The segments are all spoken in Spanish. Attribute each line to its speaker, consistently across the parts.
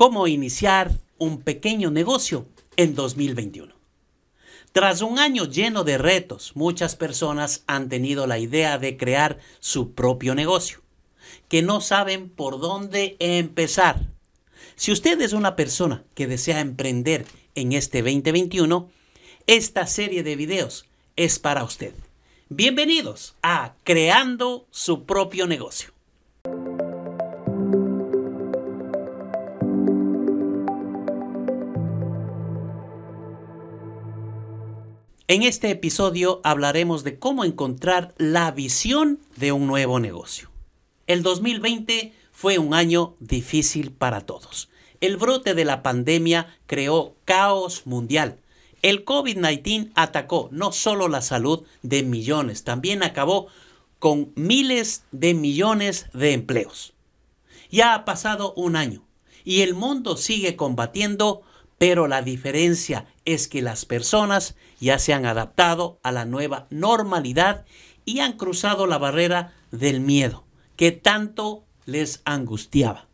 Speaker 1: cómo iniciar un pequeño negocio en 2021. Tras un año lleno de retos, muchas personas han tenido la idea de crear su propio negocio, que no saben por dónde empezar. Si usted es una persona que desea emprender en este 2021, esta serie de videos es para usted. Bienvenidos a Creando su propio negocio. En este episodio hablaremos de cómo encontrar la visión de un nuevo negocio. El 2020 fue un año difícil para todos. El brote de la pandemia creó caos mundial. El COVID-19 atacó no solo la salud de millones, también acabó con miles de millones de empleos. Ya ha pasado un año y el mundo sigue combatiendo pero la diferencia es que las personas ya se han adaptado a la nueva normalidad y han cruzado la barrera del miedo que tanto les angustiaba.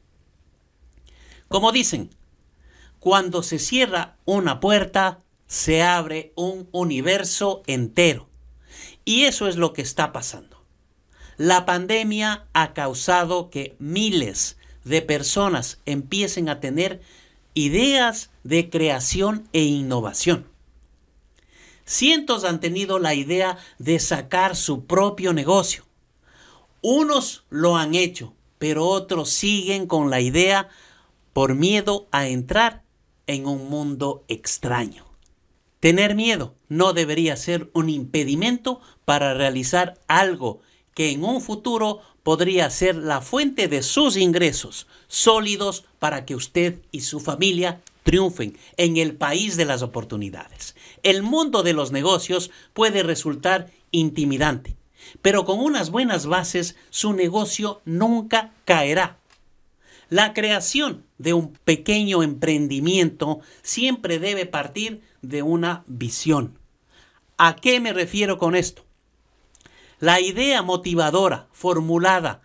Speaker 1: Como dicen, cuando se cierra una puerta, se abre un universo entero. Y eso es lo que está pasando. La pandemia ha causado que miles de personas empiecen a tener ideas de creación e innovación. Cientos han tenido la idea de sacar su propio negocio. Unos lo han hecho, pero otros siguen con la idea por miedo a entrar en un mundo extraño. Tener miedo no debería ser un impedimento para realizar algo que en un futuro podría ser la fuente de sus ingresos sólidos para que usted y su familia triunfen en el país de las oportunidades. El mundo de los negocios puede resultar intimidante, pero con unas buenas bases su negocio nunca caerá. La creación de un pequeño emprendimiento siempre debe partir de una visión. ¿A qué me refiero con esto? La idea motivadora, formulada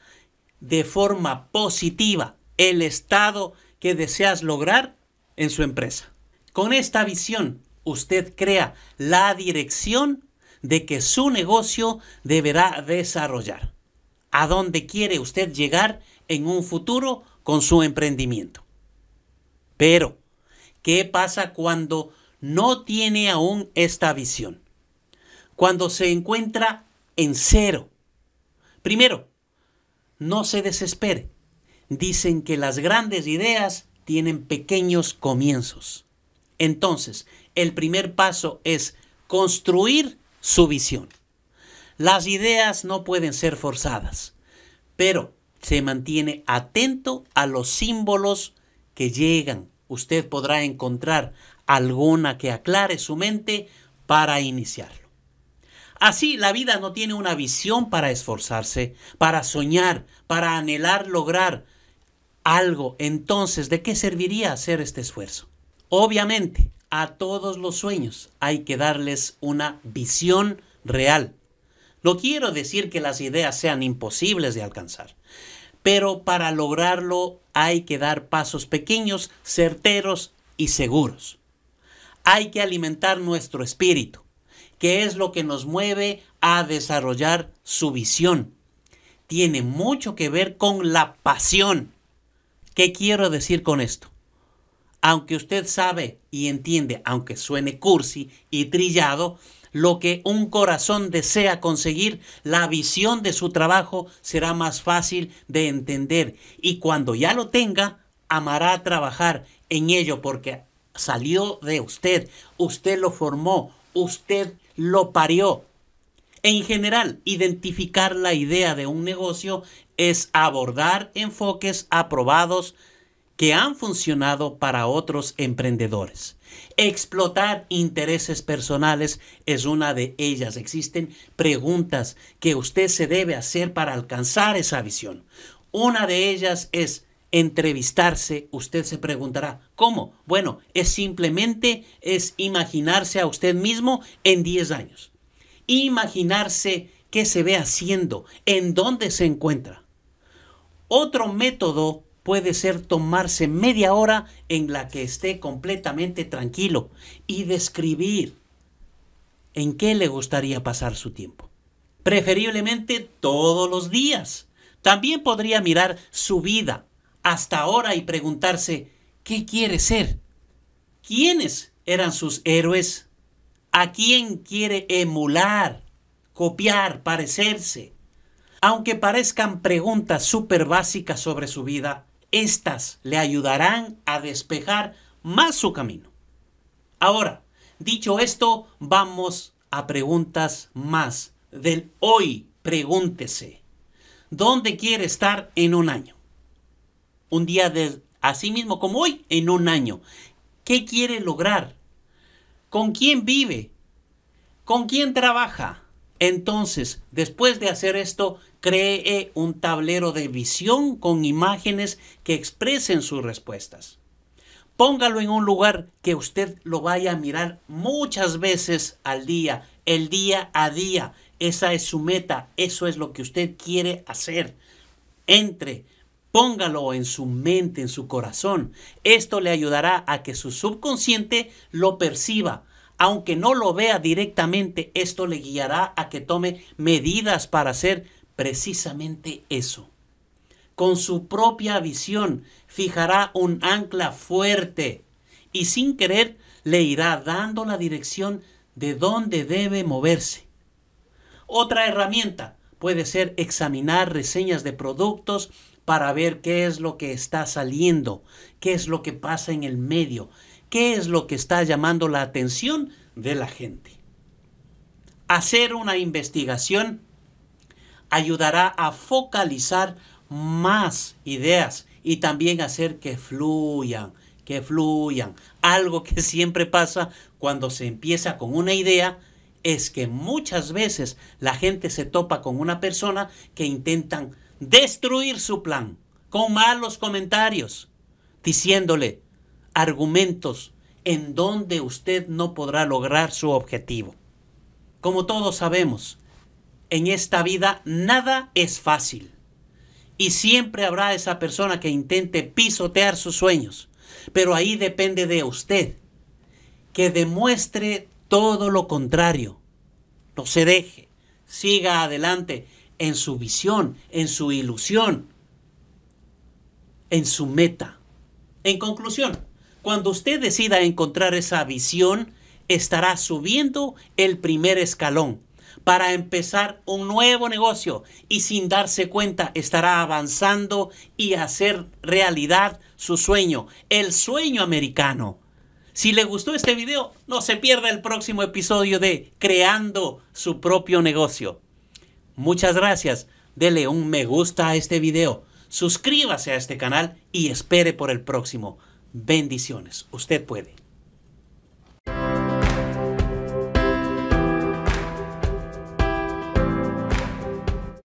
Speaker 1: de forma positiva, el estado que deseas lograr en su empresa. Con esta visión, usted crea la dirección de que su negocio deberá desarrollar. ¿A dónde quiere usted llegar en un futuro con su emprendimiento? Pero, ¿qué pasa cuando no tiene aún esta visión? Cuando se encuentra en cero. Primero, no se desespere. Dicen que las grandes ideas tienen pequeños comienzos. Entonces, el primer paso es construir su visión. Las ideas no pueden ser forzadas, pero se mantiene atento a los símbolos que llegan. Usted podrá encontrar alguna que aclare su mente para iniciar. Así la vida no tiene una visión para esforzarse, para soñar, para anhelar lograr algo. Entonces, ¿de qué serviría hacer este esfuerzo? Obviamente, a todos los sueños hay que darles una visión real. No quiero decir que las ideas sean imposibles de alcanzar, pero para lograrlo hay que dar pasos pequeños, certeros y seguros. Hay que alimentar nuestro espíritu, Qué es lo que nos mueve a desarrollar su visión. Tiene mucho que ver con la pasión. ¿Qué quiero decir con esto? Aunque usted sabe y entiende, aunque suene cursi y trillado, lo que un corazón desea conseguir, la visión de su trabajo será más fácil de entender y cuando ya lo tenga, amará trabajar en ello porque salió de usted, usted lo formó, usted lo parió. En general, identificar la idea de un negocio es abordar enfoques aprobados que han funcionado para otros emprendedores. Explotar intereses personales es una de ellas. Existen preguntas que usted se debe hacer para alcanzar esa visión. Una de ellas es, entrevistarse, usted se preguntará, ¿cómo? Bueno, es simplemente es imaginarse a usted mismo en 10 años. Imaginarse qué se ve haciendo, en dónde se encuentra. Otro método puede ser tomarse media hora en la que esté completamente tranquilo y describir en qué le gustaría pasar su tiempo. Preferiblemente todos los días. También podría mirar su vida hasta ahora y preguntarse, ¿qué quiere ser? ¿Quiénes eran sus héroes? ¿A quién quiere emular, copiar, parecerse? Aunque parezcan preguntas súper básicas sobre su vida, estas le ayudarán a despejar más su camino. Ahora, dicho esto, vamos a preguntas más del hoy. Pregúntese, ¿dónde quiere estar en un año? un día de sí mismo como hoy en un año. ¿Qué quiere lograr? ¿Con quién vive? ¿Con quién trabaja? Entonces, después de hacer esto, cree un tablero de visión con imágenes que expresen sus respuestas. Póngalo en un lugar que usted lo vaya a mirar muchas veces al día, el día a día. Esa es su meta, eso es lo que usted quiere hacer. Entre, Póngalo en su mente, en su corazón. Esto le ayudará a que su subconsciente lo perciba. Aunque no lo vea directamente, esto le guiará a que tome medidas para hacer precisamente eso. Con su propia visión fijará un ancla fuerte y sin querer le irá dando la dirección de dónde debe moverse. Otra herramienta puede ser examinar reseñas de productos para ver qué es lo que está saliendo, qué es lo que pasa en el medio, qué es lo que está llamando la atención de la gente. Hacer una investigación ayudará a focalizar más ideas y también hacer que fluyan, que fluyan. Algo que siempre pasa cuando se empieza con una idea es que muchas veces la gente se topa con una persona que intentan destruir su plan con malos comentarios, diciéndole argumentos en donde usted no podrá lograr su objetivo. Como todos sabemos, en esta vida nada es fácil. Y siempre habrá esa persona que intente pisotear sus sueños. Pero ahí depende de usted que demuestre todo lo contrario. No se deje, siga adelante en su visión, en su ilusión, en su meta. En conclusión, cuando usted decida encontrar esa visión, estará subiendo el primer escalón para empezar un nuevo negocio y sin darse cuenta estará avanzando y hacer realidad su sueño, el sueño americano. Si le gustó este video, no se pierda el próximo episodio de Creando su propio negocio. Muchas gracias. Dele un me gusta a este video. Suscríbase a este canal y espere por el próximo. Bendiciones. Usted puede.